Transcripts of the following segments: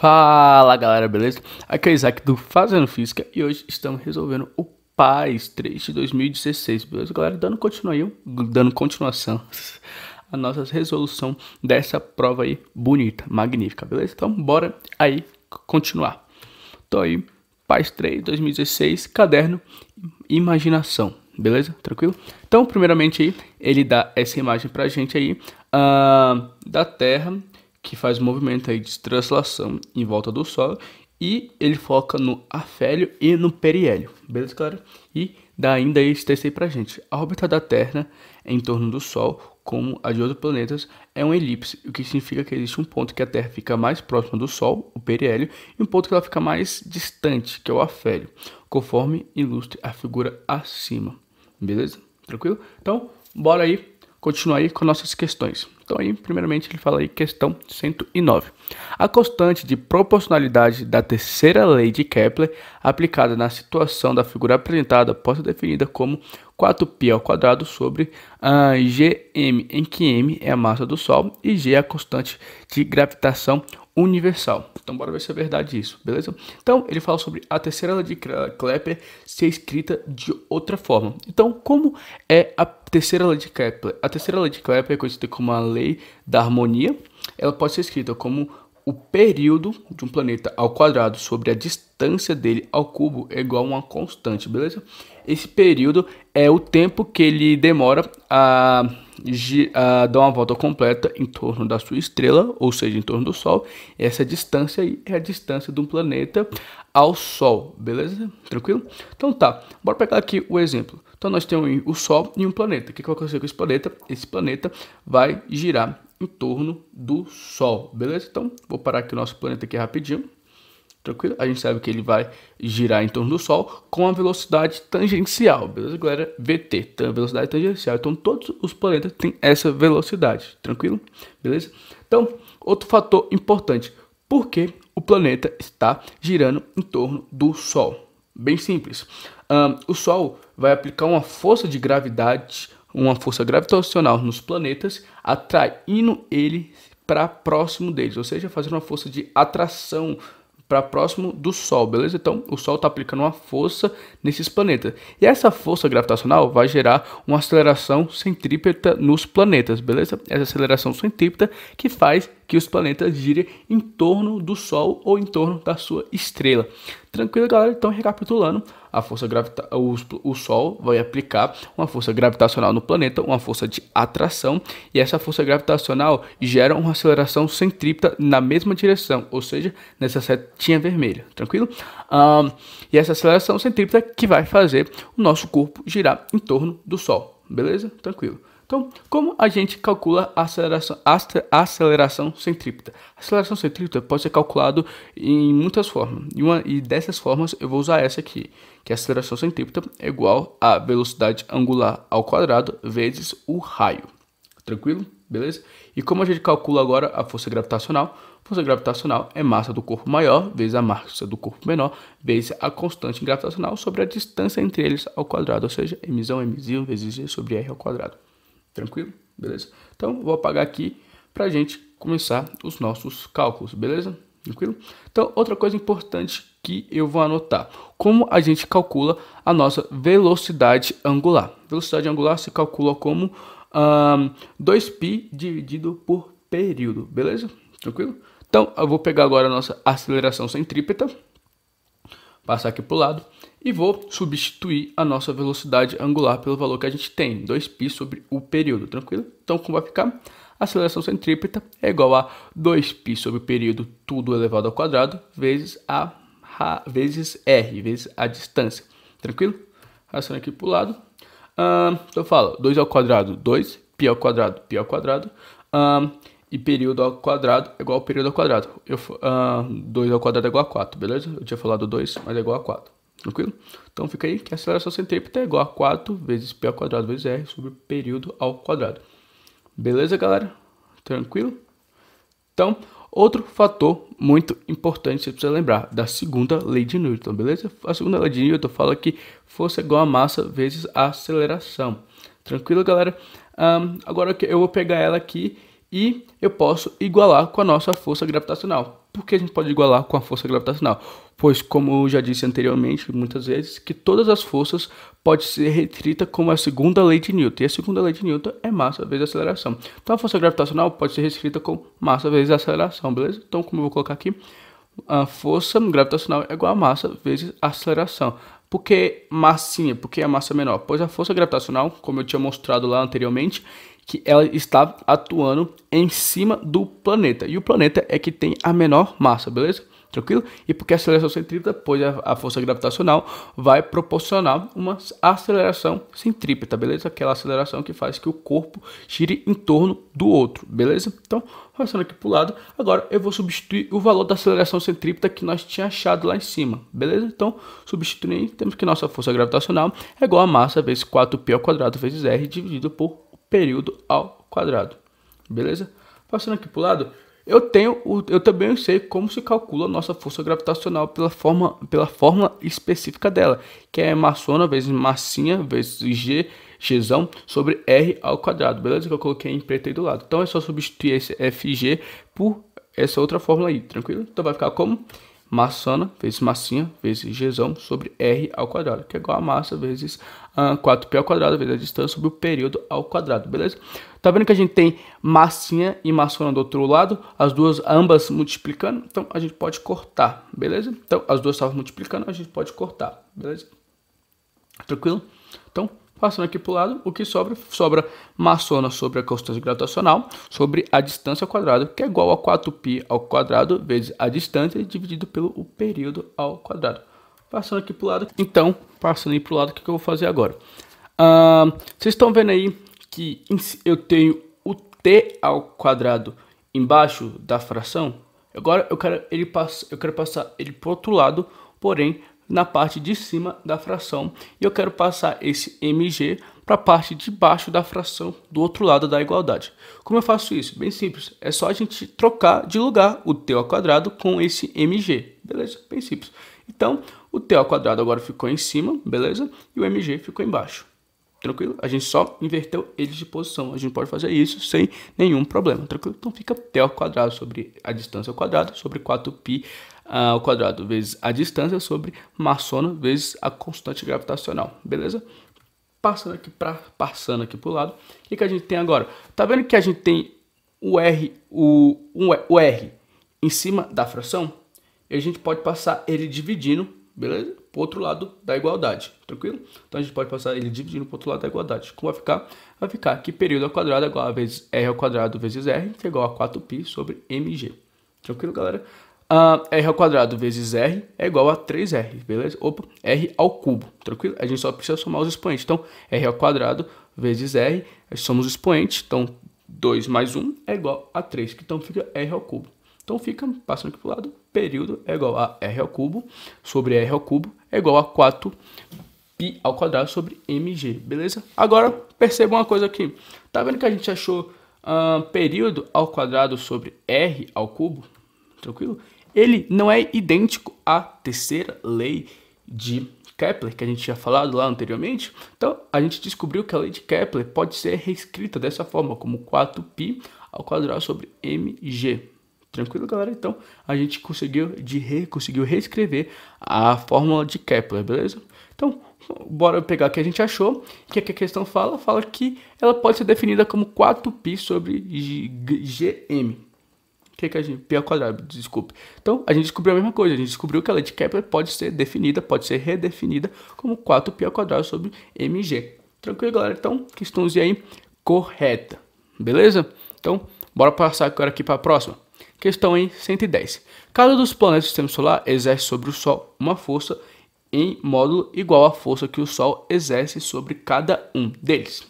Fala galera, beleza? Aqui é o Isaac do Fazendo Física e hoje estamos resolvendo o PAIS 3 de 2016, beleza galera? Dando, dando continuação a nossa resolução dessa prova aí bonita, magnífica, beleza? Então bora aí continuar. Tô aí, PAS 3 2016, caderno Imaginação, beleza? Tranquilo? Então primeiramente aí, ele dá essa imagem pra gente aí uh, da Terra que faz movimento aí de translação em volta do solo e ele foca no afélio e no periélio, beleza, galera? E dá ainda esse texto aí pra gente. A órbita da Terra em torno do Sol, como a de outros planetas, é um elipse, o que significa que existe um ponto que a Terra fica mais próxima do Sol, o periélio, e um ponto que ela fica mais distante, que é o afélio, conforme ilustre a figura acima, beleza? Tranquilo? Então, bora aí, continuar aí com nossas questões. Então, aí, primeiramente, ele fala aí questão 109. A constante de proporcionalidade da terceira lei de Kepler, aplicada na situação da figura apresentada, pode ser definida como 4π ao quadrado sobre uh, ah, gm, em que m é a massa do Sol e g é a constante de gravitação universal. Então bora ver se é verdade isso, beleza? Então ele fala sobre a terceira lei de Kepler ser escrita de outra forma. Então como é a terceira lei de Kepler? A terceira lei de Kepler é conhecida como a lei da harmonia. Ela pode ser escrita como o período de um planeta ao quadrado sobre a distância dele ao cubo é igual a uma constante, beleza? Esse período é o tempo que ele demora a, a dar uma volta completa em torno da sua estrela, ou seja, em torno do Sol. Essa distância aí é a distância de um planeta ao Sol, beleza? Tranquilo? Então tá, bora pegar aqui o exemplo. Então nós temos o Sol e um planeta. O que, que vai acontecer com esse planeta? Esse planeta vai girar em torno do Sol, beleza? Então, vou parar aqui o nosso planeta aqui rapidinho. Tranquilo? A gente sabe que ele vai girar em torno do Sol com a velocidade tangencial, beleza, galera? VT, então, velocidade tangencial. Então, todos os planetas têm essa velocidade, tranquilo? Beleza? Então, outro fator importante. Por que o planeta está girando em torno do Sol? Bem simples. Um, o Sol vai aplicar uma força de gravidade uma força gravitacional nos planetas, atraindo ele para próximo deles, ou seja, fazendo uma força de atração para próximo do Sol, beleza? Então, o Sol está aplicando uma força nesses planetas. E essa força gravitacional vai gerar uma aceleração centrípeta nos planetas, beleza? Essa aceleração centrípeta que faz que os planetas girem em torno do Sol ou em torno da sua estrela. Tranquilo, galera? Então, recapitulando, a força gravita o, Sol vai aplicar uma força gravitacional no planeta, uma força de atração, e essa força gravitacional gera uma aceleração centrípeta na mesma direção, ou seja, nessa setinha vermelha, tranquilo? Um, e essa aceleração centrípeta que vai fazer o nosso corpo girar em torno do Sol, beleza? Tranquilo. Então, como a gente calcula a aceleração, a aceleração centrípeta? A aceleração centrípeta pode ser calculado em muitas formas. E, uma, e dessas formas eu vou usar essa aqui, que é a aceleração centrípeta é igual a velocidade angular ao quadrado vezes o raio. Tranquilo? Beleza? E como a gente calcula agora a força gravitacional? Força gravitacional é massa do corpo maior vezes a massa do corpo menor vezes a constante gravitacional sobre a distância entre eles ao quadrado, ou seja, m1 m vezes g sobre r ao quadrado. Tranquilo? Beleza? Então, vou apagar aqui para a gente começar os nossos cálculos, beleza? Tranquilo? Então, outra coisa importante que eu vou anotar. Como a gente calcula a nossa velocidade angular? Velocidade angular se calcula como um, 2π dividido por período, beleza? Tranquilo? Então, eu vou pegar agora a nossa aceleração centrípeta passar aqui para o lado e vou substituir a nossa velocidade angular pelo valor que a gente tem, 2π sobre o período, tranquilo? Então como vai ficar? A aceleração centrípeta é igual a 2π sobre o período tudo elevado ao quadrado vezes a, vezes r, vezes a distância, tranquilo? Passando aqui para o lado. então eu falo 2 ao quadrado, 2, π ao quadrado, π ao quadrado e período ao quadrado é igual ao período ao quadrado. Eu, uh, ah, 2 ao quadrado é igual a 4, beleza? Eu tinha falado 2, mas é igual a 4. Tranquilo? Então fica aí que a aceleração centrípeta tá é igual a 4 vezes π ao quadrado vezes r sobre período ao quadrado. Beleza, galera? Tranquilo? Então, outro fator muito importante você precisa lembrar da segunda lei de Newton, beleza? A segunda lei de Newton fala que força é igual a massa vezes a aceleração. Tranquilo, galera? Um, agora eu vou pegar ela aqui e eu posso igualar com a nossa força gravitacional. Por que a gente pode igualar com a força gravitacional? Pois, como eu já disse anteriormente, muitas vezes, que todas as forças podem ser restritas como a segunda lei de Newton. E a segunda lei de Newton é massa vezes aceleração. Então, a força gravitacional pode ser restrita com massa vezes aceleração, beleza? Então, como eu vou colocar aqui, a força gravitacional é igual a massa vezes aceleração. Por que massinha? Por que a massa menor? Pois a força gravitacional, como eu tinha mostrado lá anteriormente, que ela está atuando em cima do planeta. E o planeta é que tem a menor massa, beleza? Tranquilo? E porque a aceleração centrípeta, pois a, força gravitacional vai proporcionar uma aceleração centrípeta, beleza? Aquela aceleração que faz que o corpo gire em torno do outro, beleza? Então, passando aqui para o lado, agora eu vou substituir o valor da aceleração centrípeta que nós tínhamos achado lá em cima, beleza? Então, substituindo, temos que nossa força gravitacional é igual a massa vezes 4π vezes r dividido por período ao quadrado. Beleza? Passando aqui para o lado, eu, tenho, eu também sei como se calcula a nossa força gravitacional pela, forma, pela fórmula específica dela, que é maçona vezes massinha vezes G, G sobre R ao quadrado, beleza? Que eu coloquei em preto aí do lado. Então é só substituir esse FG por essa outra fórmula aí, tranquilo? Então vai ficar como maçana vezes massinha vezes gesão sobre r ao quadrado, que é igual a massa vezes uh, ah, 4π ao quadrado vezes a distância sobre o período ao quadrado, beleza? Tá vendo que a gente tem massinha e maçona do outro lado, as duas ambas multiplicando, então a gente pode cortar, beleza? Então as duas estavam multiplicando, a gente pode cortar, beleza? Tranquilo? Então, Passando aqui para o lado, o que sobra? Sobra maçona sobre a constante gravitacional sobre a distância ao quadrado, que é igual a 4π ao quadrado vezes a distância dividido pelo o período ao quadrado. Passando aqui para o lado. Então, passando aí para o lado, o que, que, eu vou fazer agora? vocês estão vendo aí que eu tenho o t ao quadrado embaixo da fração? Agora eu quero, ele pass eu quero passar ele para o outro lado, porém na parte de cima da fração e eu quero passar esse mg para a parte de baixo da fração do outro lado da igualdade. Como eu faço isso? Bem simples, é só a gente trocar de lugar o t ao quadrado com esse mg, beleza? Bem simples. Então, o t ao quadrado agora ficou em cima, beleza? E o mg ficou embaixo. Tranquilo? A gente só inverteu eles de posição. A gente pode fazer isso sem nenhum problema. Tranquilo? Então fica π ao quadrado sobre a distância ao quadrado sobre 4π ah, ao quadrado vezes a distância sobre maçona vezes a constante gravitacional. Beleza? Passando aqui para passando aqui pro lado. O que, que a gente tem agora? Tá vendo que a gente tem o r o, o r em cima da fração? E a gente pode passar ele dividindo beleza? o outro lado da igualdade, tranquilo? Então a gente pode passar ele dividindo o outro lado da igualdade. Como vai ficar? Vai ficar que período ao quadrado é igual a vezes R ao quadrado vezes R, que é igual a 4π sobre mg. Tranquilo, galera? Uh, R ao quadrado vezes R é igual a 3R, beleza? Opa, R ao cubo, tranquilo? A gente só precisa somar os expoentes. Então, R ao quadrado vezes R, somos os expoentes. Então, 2 mais 1 é igual a 3. Então, fica R ao cubo. Então fica passando aqui para o lado, período é igual a r ao cubo sobre r ao cubo é igual a 4 π ao quadrado sobre mg, beleza? Agora perceba uma coisa aqui. Tá vendo que a gente achou ah, período ao quadrado sobre r ao cubo? Tranquilo? Ele não é idêntico à terceira lei de Kepler, que a gente tinha falado lá anteriormente. Então, a gente descobriu que a lei de Kepler pode ser reescrita dessa forma, como 4π ao quadrado sobre mg, Tranquilo, galera? Então, a gente conseguiu, de re, conseguiu reescrever a fórmula de Kepler, beleza? Então, bora pegar o que a gente achou. O que, é que a questão fala? Fala que ela pode ser definida como 4π sobre G, gm. O que, é que a gente... Π ao quadrado, desculpe. Então, a gente descobriu a mesma coisa. A gente descobriu que a lei de Kepler pode ser definida, pode ser redefinida como 4π ao quadrado sobre mg. Tranquilo, galera? Então, questãozinha aí correta. Beleza? Então, bora passar agora aqui para a próxima. Questão em 110. Cada um dos planetas do sistema solar exerce sobre o Sol uma força em módulo igual à força que o Sol exerce sobre cada um deles.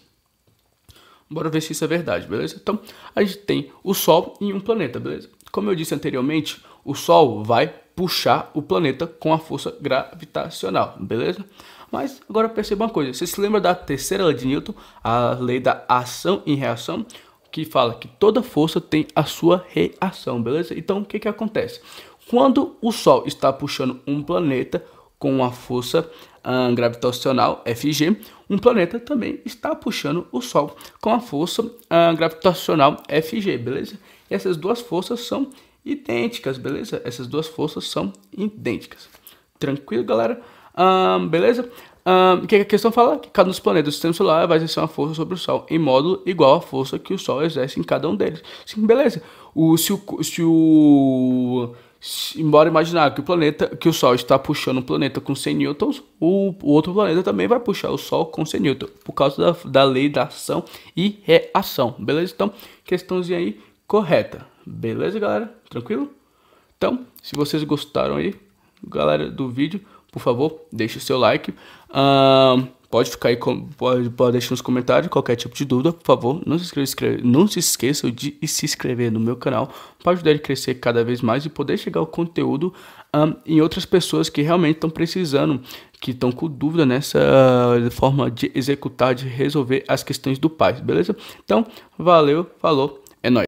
Bora ver se isso é verdade, beleza? Então, a gente tem o Sol e um planeta, beleza? Como eu disse anteriormente, o Sol vai puxar o planeta com a força gravitacional, beleza? Mas agora perceba uma coisa, você se lembra da terceira lei de Newton, a lei da ação em reação? que fala que toda força tem a sua reação, beleza? Então, o que, que acontece? Quando o Sol está puxando um planeta com uma força ah, gravitacional Fg, um planeta também está puxando o Sol com a força ah, gravitacional Fg, beleza? E essas duas forças são idênticas, beleza? Essas duas forças são idênticas. Tranquilo, galera? Ah, beleza? que a questão fala que cada um dos planetas do sistema solar vai exercer uma força sobre o Sol em módulo igual à força que o Sol exerce em cada um deles. Sim, beleza. O, se o, se o se, embora imaginar que o planeta, que o Sol está puxando o planeta com 100 newtons, o, o outro planeta também vai puxar o Sol com 100 newtons, por causa da, da lei da ação e reação, beleza? Então, questãozinha aí correta, beleza, galera? Tranquilo? Então, se vocês gostaram aí, galera, do vídeo, por favor, deixe o seu like pode ficar aí, pode, pode deixar nos comentários qualquer tipo de dúvida, por favor. Não se, inscreva, não se esqueça de se inscrever no meu canal para ajudar a crescer cada vez mais e poder chegar o conteúdo um, em outras pessoas que realmente estão precisando, que estão com dúvida nessa uh, forma de executar, de resolver as questões do pai, beleza? Então, valeu, falou, é nóis.